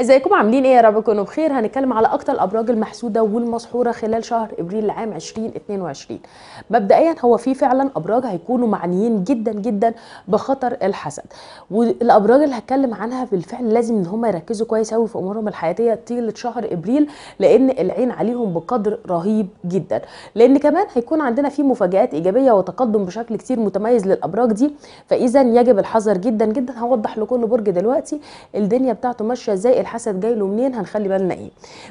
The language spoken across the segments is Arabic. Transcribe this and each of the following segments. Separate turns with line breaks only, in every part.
ازيكم عاملين ايه يا رب تكونوا بخير هنتكلم على اكتر الابراج المحسوده والمسحوره خلال شهر ابريل العام 2022 مبدئيا هو في فعلا ابراج هيكونوا معنيين جدا جدا بخطر الحسد والابراج اللي هتكلم عنها بالفعل لازم ان هم يركزوا كويس قوي في امورهم الحياتيه طيله شهر ابريل لان العين عليهم بقدر رهيب جدا لان كمان هيكون عندنا في مفاجات ايجابيه وتقدم بشكل كتير متميز للابراج دي فاذا يجب الحذر جدا جدا هوضح لكل برج دلوقتي الدنيا بتاعته ماشيه ازاي الحسد جاي له منين هنخلي بالنا ايه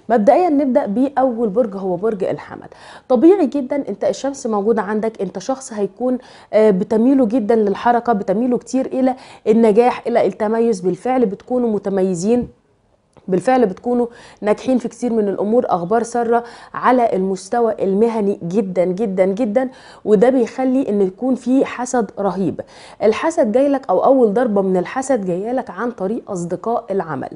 مبدئيا نبدا باول برج هو برج الحمل طبيعي جدا انت الشمس موجوده عندك انت شخص هيكون آه، بتميله جدا للحركه بتميله كتير الى النجاح الى التميز بالفعل بتكونوا متميزين بالفعل بتكونوا ناجحين في كتير من الامور اخبار ساره على المستوى المهني جدا جدا جدا وده بيخلي ان يكون في حسد رهيب الحسد جاي لك او اول ضربه من الحسد جايه لك عن طريق اصدقاء العمل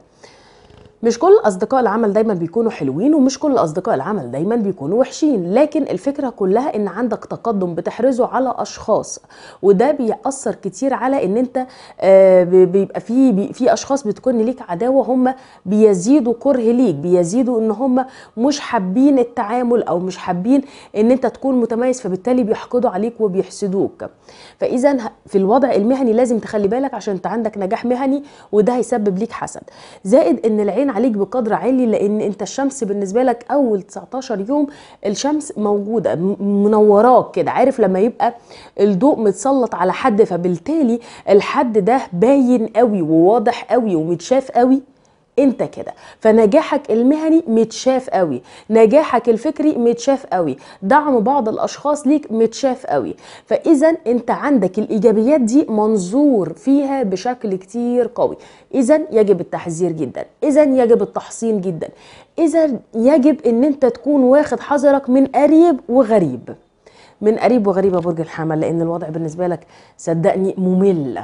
مش كل اصدقاء العمل دايما بيكونوا حلوين ومش كل اصدقاء العمل دايما بيكونوا وحشين لكن الفكره كلها ان عندك تقدم بتحرزه على اشخاص وده بيأثر كتير على ان انت آه، بيبقى في في اشخاص بتكون ليك عداوه هم بيزيدوا كره ليك بيزيدوا ان هم مش حابين التعامل او مش حابين ان انت تكون متميز فبالتالي بيحقدوا عليك وبيحسدوك فاذا في الوضع المهني لازم تخلي بالك عشان انت عندك نجاح مهني وده هيسبب ليك حسد زائد ان العين عليك بقدر عالي لان انت الشمس بالنسبه لك اول 19 يوم الشمس موجوده منوراك كده عارف لما يبقى الضوء متسلط على حد فبالتالي الحد ده باين قوي وواضح قوي ومتشاف قوي انت كده فنجاحك المهني متشاف قوي نجاحك الفكري متشاف قوي دعم بعض الاشخاص ليك متشاف قوي فاذا انت عندك الايجابيات دي منظور فيها بشكل كتير قوي اذا يجب التحذير جدا اذا يجب التحصين جدا اذا يجب ان انت تكون واخد حذرك من قريب وغريب من قريب وغريب برج الحمل لان الوضع بالنسبه لك صدقني ممل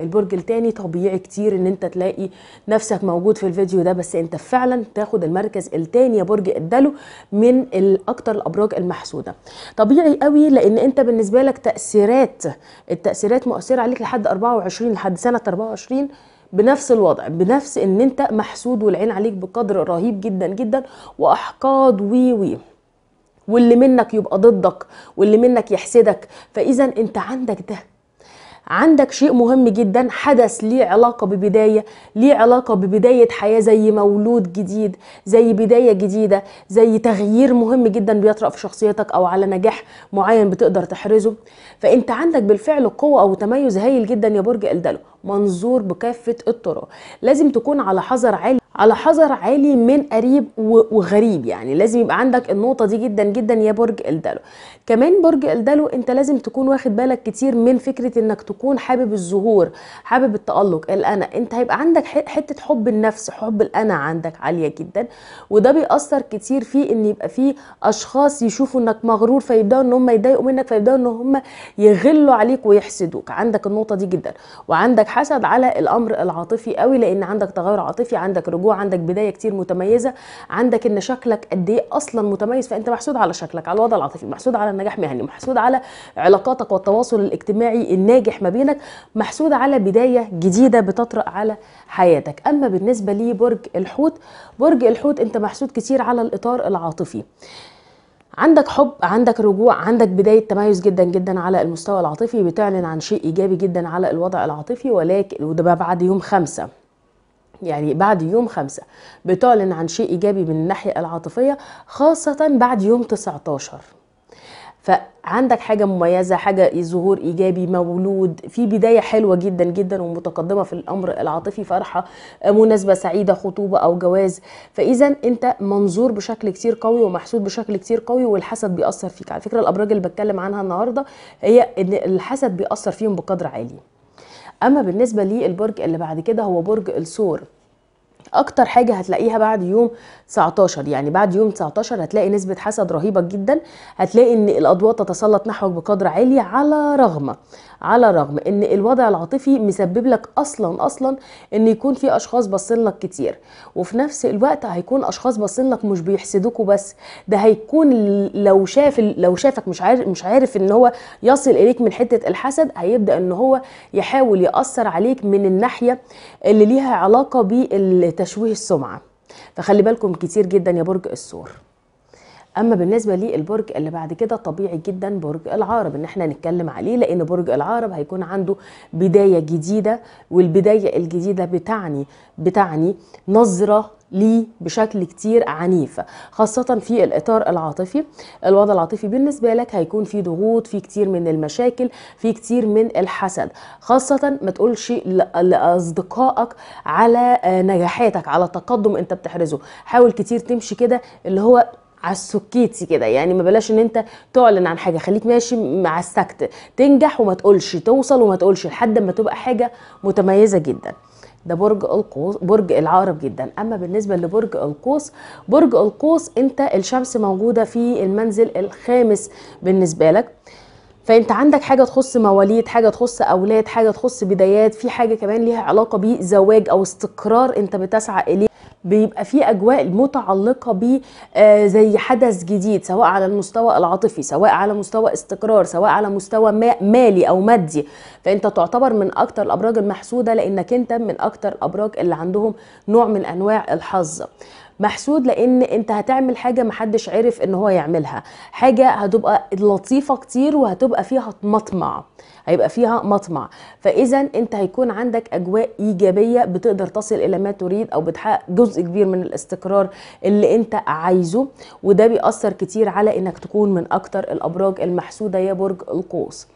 البرج التاني طبيعي كتير ان انت تلاقي نفسك موجود في الفيديو ده بس انت فعلا تاخد المركز التاني يا برج الدلو من اكتر الابراج المحسوده طبيعي قوي لان انت بالنسبه لك تاثيرات التاثيرات مؤثره عليك لحد 24 لحد سنه 24 بنفس الوضع بنفس ان انت محسود والعين عليك بقدر رهيب جدا جدا واحقاد وي وي واللي منك يبقى ضدك واللي منك يحسدك فاذا انت عندك ده عندك شيء مهم جدا حدث ليه علاقة ببداية ليه علاقة ببداية حياة زي مولود جديد زي بداية جديدة زي تغيير مهم جدا بيطرأ في شخصيتك أو على نجاح معين بتقدر تحرزه فأنت عندك بالفعل قوة أو تميز هايل جدا يا برج الدلو منظور بكافة الطرق لازم تكون على حذر عالي على حذر عالي من قريب وغريب يعني لازم يبقى عندك النقطه دي جدا جدا يا برج الدلو كمان برج الدلو انت لازم تكون واخد بالك كتير من فكره انك تكون حابب الظهور حابب التالق الانا انت هيبقى عندك حته حب النفس حب الانا عندك عاليه جدا وده بيأثر كتير في ان يبقى في اشخاص يشوفوا انك مغرور فيبداوا ان هم يتضايقوا منك فيبداوا ان هم يغلوا عليك ويحسدوك عندك النقطه دي جدا وعندك حسد على الامر العاطفي قوي لان عندك تغير عاطفي عندك رجوع الاسبوع عندك بدايه كتير متميزه عندك ان شكلك قد ايه اصلا متميز فانت محسود على شكلك على الوضع العاطفي محسود على النجاح المهني محسود على علاقاتك والتواصل الاجتماعي الناجح ما بينك محسود على بدايه جديده بتطرأ على حياتك اما بالنسبه لبرج الحوت برج الحوت انت محسود كتير على الاطار العاطفي عندك حب عندك رجوع عندك بداية تميز جدا جدا على المستوى العاطفي بتعلن عن شيء إيجابي جدا على الوضع العاطفي ولكن وده بعد يوم خمسة يعني بعد يوم خمسة بتعلن عن شيء إيجابي من الناحية العاطفية خاصة بعد يوم 19 فعندك حاجة مميزة حاجة ظهور إيجابي مولود في بداية حلوة جدا جدا ومتقدمة في الأمر العاطفي فرحة مناسبة سعيدة خطوبة أو جواز فإذا أنت منظور بشكل كتير قوي ومحسود بشكل كتير قوي والحسد بيأثر فيك على فكرة الأبراج اللي بتكلم عنها النهاردة هي إن الحسد بيأثر فيهم بقدر عالي اما بالنسبه للبرج اللي بعد كده هو برج الثور اكتر حاجه هتلاقيها بعد يوم 19 يعني بعد يوم 19 هتلاقي نسبه حسد رهيبه جدا هتلاقي ان الاضواء تتسلط نحوك بقدر عالي على رغم على الرغم ان الوضع العاطفي مسبب لك اصلا اصلا ان يكون في اشخاص باصين لك كتير وفي نفس الوقت هيكون اشخاص باصين لك مش بيحسدوكوا بس ده هيكون لو شاف لو شافك مش عارف مش عارف ان هو يصل اليك من حته الحسد هيبدا ان هو يحاول ياثر عليك من الناحيه اللي ليها علاقه بتشويه السمعه فخلي بالكم كتير جدا يا برج السور اما بالنسبه للبرج اللي بعد كده طبيعي جدا برج العقرب ان احنا نتكلم عليه لان برج العقرب هيكون عنده بدايه جديده والبدايه الجديده بتعني بتعني نظره ليه بشكل كتير عنيف خاصة في الإطار العاطفي الوضع العاطفي بالنسبة لك هيكون في ضغوط في كتير من المشاكل في كتير من الحسد خاصة ما تقولش لأصدقائك على نجاحاتك على تقدم أنت بتحرزه حاول كتير تمشي كده اللي هو على السكيتي كده يعني ما بلاش ان انت تعلن عن حاجه خليك ماشي مع السكت تنجح وما تقولش توصل وما تقولش لحد ما تبقى حاجه متميزه جدا ده برج القوس برج العقرب جدا اما بالنسبه لبرج القوس برج القوس انت الشمس موجوده في المنزل الخامس بالنسبه لك فانت عندك حاجه تخص مواليد حاجه تخص اولاد حاجه تخص بدايات في حاجه كمان ليها علاقه بزواج او استقرار انت بتسعى اليه بيبقى في اجواء متعلقه ب آه، زي حدث جديد سواء على المستوى العاطفي سواء على مستوى استقرار سواء على مستوى مالي او مادي فانت تعتبر من اكتر الابراج المحسوده لانك انت من اكتر الابراج اللي عندهم نوع من انواع الحظ محسود لان انت هتعمل حاجه محدش عرف ان هو يعملها حاجه هتبقى لطيفه كتير وهتبقى فيها مطمع هيبقى فيها مطمع فاذا انت هيكون عندك اجواء ايجابيه بتقدر تصل الى ما تريد او بتحقق جزء كبير من الاستقرار اللي انت عايزه وده بيأثر كتير على انك تكون من اكتر الابراج المحسوده يا برج القوس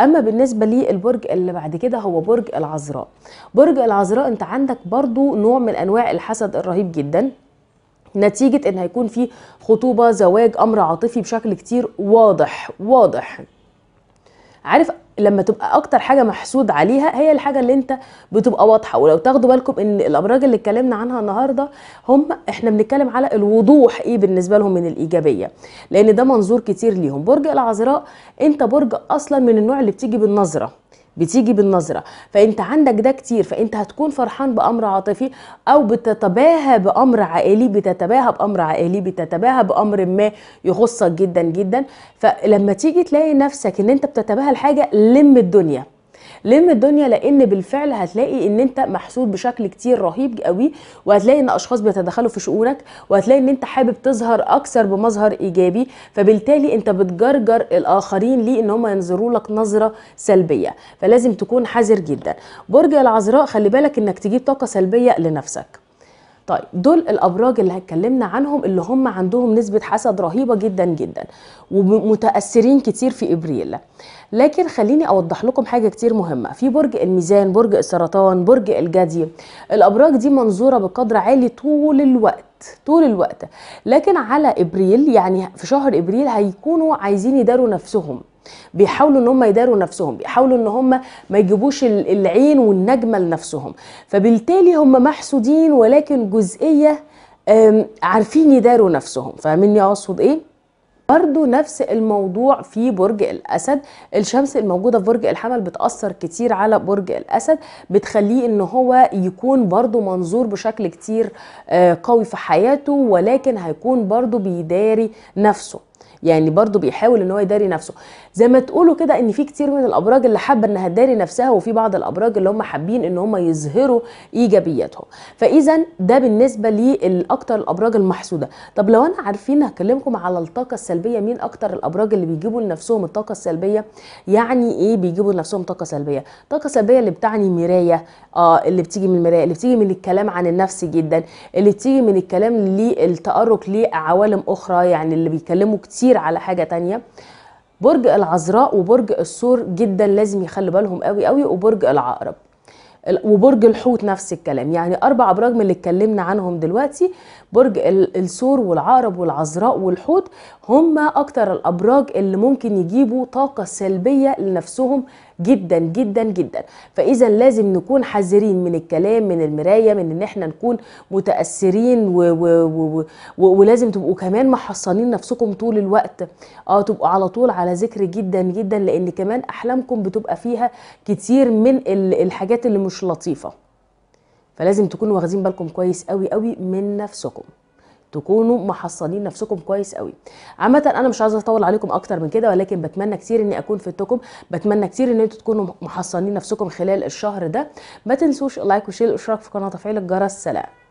اما بالنسبه للبرج اللي بعد كده هو برج العذراء برج العذراء انت عندك برضو نوع من انواع الحسد الرهيب جدا نتيجه ان هيكون في خطوبه زواج امر عاطفي بشكل كتير واضح واضح عارف لما تبقى اكتر حاجه محسود عليها هي الحاجه اللي انت بتبقى واضحه ولو تاخدوا بالكم ان الابراج اللي اتكلمنا عنها النهارده هم احنا بنتكلم على الوضوح ايه بالنسبه لهم من الايجابيه لان ده منظور كتير ليهم برج العذراء انت برج اصلا من النوع اللي بتيجي بالنظره بتيجي بالنظره فانت عندك ده كتير فانت هتكون فرحان بامر عاطفي او بتتباهى بامر عائلي بتتباهى بامر عائلي بتتباهى بامر ما يخصك جدا جدا فلما تيجي تلاقي نفسك ان انت بتتباهى الحاجه لم الدنيا لم الدنيا لان بالفعل هتلاقي ان انت محسود بشكل كتير رهيب قوي وهتلاقي ان اشخاص بيتدخلوا في شؤونك وهتلاقي ان انت حابب تظهر اكثر بمظهر ايجابي فبالتالي انت بتجرجر الاخرين ليه ان هم ينظروا لك نظره سلبيه فلازم تكون حذر جدا برج العذراء خلي بالك انك تجيب طاقه سلبيه لنفسك طيب دول الابراج اللي اتكلمنا عنهم اللي هم عندهم نسبه حسد رهيبه جدا جدا ومتاثرين كتير في ابريل لكن خليني اوضح لكم حاجه كتير مهمه في برج الميزان برج السرطان برج الجدي الابراج دي منظوره بقدر عالي طول الوقت طول الوقت لكن على ابريل يعني في شهر ابريل هيكونوا عايزين يداروا نفسهم بيحاولوا ان هم يداروا نفسهم بيحاولوا ان هم ما يجيبوش العين والنجمه لنفسهم فبالتالي هم محسودين ولكن جزئيه عارفين يداروا نفسهم فاهمني اقصد ايه برضو نفس الموضوع في برج الأسد الشمس الموجودة في برج الحمل بتأثر كتير على برج الأسد بتخليه ان هو يكون برضو منظور بشكل كتير آه، قوي في حياته ولكن هيكون برضو بيداري نفسه يعني برضو بيحاول ان هو يداري نفسه زي ما تقولوا كده ان في كتير من الابراج اللي حابه انها تداري نفسها وفي بعض الابراج اللي هم حابين ان هم يظهروا ايجابياتهم فاذا ده بالنسبه لاكتر الابراج المحسوده طب لو انا عارفين هكلمكم على الطاقه السلبيه مين اكتر الابراج اللي بيجيبوا لنفسهم الطاقه السلبيه يعني ايه بيجيبوا لنفسهم طاقه سلبيه طاقه سلبيه اللي بتعني مرايه آه اللي بتيجي من المرايه اللي بتيجي من الكلام عن النفس جدا اللي بتيجي من الكلام للتارك لعوالم اخرى يعني اللي بيتكلموا كتير كتير على حاجة تانية برج العذراء وبرج السور جدا لازم يخلي بالهم قوي قوي وبرج العقرب وبرج الحوت نفس الكلام يعني اربع ابراج من اللي اتكلمنا عنهم دلوقتي برج السور والعقرب والعذراء والحوت هم اكتر الابراج اللي ممكن يجيبوا طاقه سلبيه لنفسهم جدا جدا جدا فاذا لازم نكون حذرين من الكلام من المرايه من ان احنا نكون متاثرين و و و و ولازم تبقوا كمان محصنين نفسكم طول الوقت اه تبقوا على طول على ذكر جدا جدا لان كمان احلامكم بتبقى فيها كتير من الحاجات اللي مش لطيفه فلازم تكونوا واخدين بالكم كويس قوي قوي من نفسكم تكونوا محصلين نفسكم كويس قوي عامه انا مش عايزه اطول عليكم اكتر من كده ولكن بتمنى كتير اني اكون فدتكم بتمنى كتير ان انتوا تكونوا محصلين نفسكم خلال الشهر ده ما تنسوش لايك وشير الاشتراك في القناه وتفعيل الجرس سلام